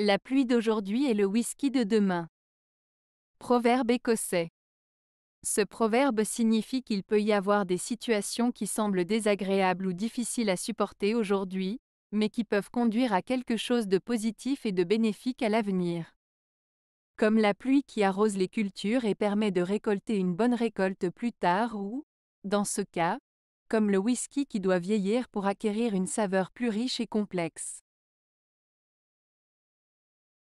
La pluie d'aujourd'hui est le whisky de demain. Proverbe écossais. Ce proverbe signifie qu'il peut y avoir des situations qui semblent désagréables ou difficiles à supporter aujourd'hui, mais qui peuvent conduire à quelque chose de positif et de bénéfique à l'avenir. Comme la pluie qui arrose les cultures et permet de récolter une bonne récolte plus tard ou, dans ce cas, comme le whisky qui doit vieillir pour acquérir une saveur plus riche et complexe.